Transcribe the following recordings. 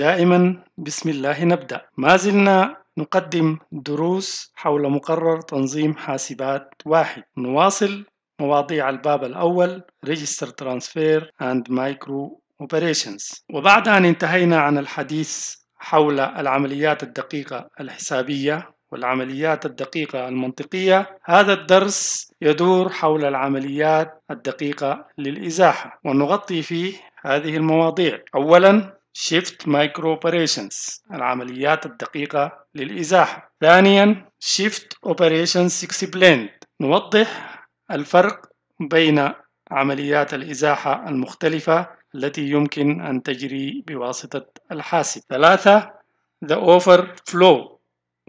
دائما بسم الله نبدأ ما زلنا نقدم دروس حول مقرر تنظيم حاسبات واحد نواصل مواضيع الباب الأول Register Transfer and Micro Operations وبعد أن انتهينا عن الحديث حول العمليات الدقيقة الحسابية والعمليات الدقيقة المنطقية هذا الدرس يدور حول العمليات الدقيقة للإزاحة ونغطي فيه هذه المواضيع أولا Shift Micro Operations العمليات الدقيقة للإزاحة ثانيا Shift Operations Explained نوضح الفرق بين عمليات الإزاحة المختلفة التي يمكن أن تجري بواسطة الحاسب ثلاثة The Overflow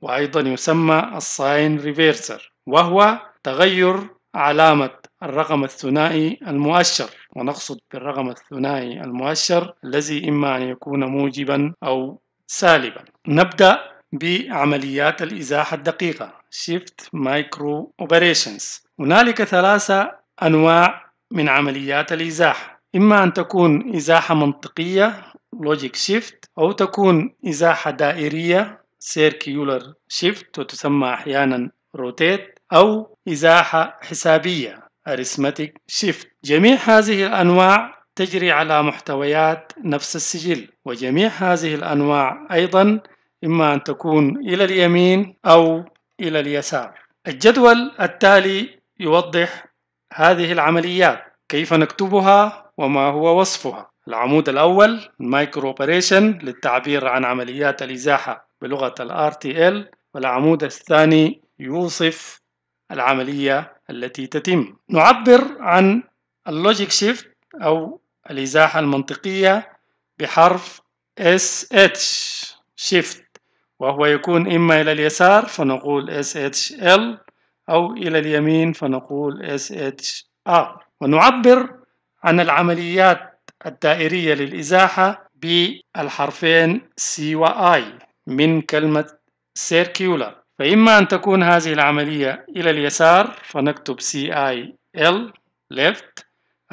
وأيضا يسمى Sign Reverser وهو تغير علامة الرقم الثنائي المؤشر ونقصد بالرقم الثنائي المؤشر الذي إما أن يكون موجبا أو سالبا نبدأ بعمليات الإزاحة الدقيقة Shift Micro Operations هنالك ثلاثة أنواع من عمليات الإزاحة إما أن تكون إزاحة منطقية Logic Shift أو تكون إزاحة دائرية Circular Shift وتسمى أحيانا Rotate أو إزاحة حسابية Arithmetic Shift جميع هذه الأنواع تجري على محتويات نفس السجل وجميع هذه الأنواع أيضا إما أن تكون إلى اليمين أو إلى اليسار الجدول التالي يوضح هذه العمليات كيف نكتبها وما هو وصفها العمود الأول Micro اوبريشن للتعبير عن عمليات الإزاحة بلغة الـ RTL والعمود الثاني يوصف العملية التي تتم نعبر عن اللوجيك شيفت أو الإزاحة المنطقية بحرف SH شيفت وهو يكون إما إلى اليسار فنقول SHL أو إلى اليمين فنقول SHR ونعبر عن العمليات الدائرية للإزاحة بالحرفين C و I من كلمة circular فإما أن تكون هذه العملية إلى اليسار فنكتب CIL left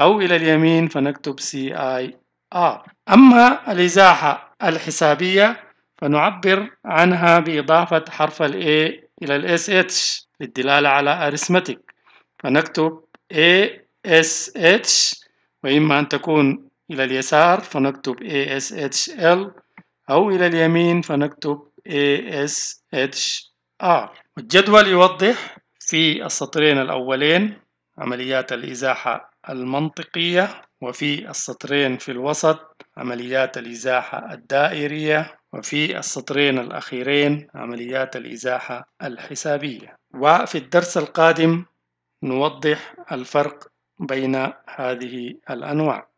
أو إلى اليمين فنكتب CIR أما الإزاحة الحسابية فنعبر عنها بإضافة حرف ال A إلى ال SH للدلالة على arithmetic فنكتب ASH وإما أن تكون إلى اليسار فنكتب ASHL أو إلى اليمين فنكتب ASH R آه. الجدول يوضح في السطرين الأولين عمليات الإزاحة المنطقية وفي السطرين في الوسط عمليات الإزاحة الدائرية وفي السطرين الأخيرين عمليات الإزاحة الحسابية وفي الدرس القادم نوضح الفرق بين هذه الأنواع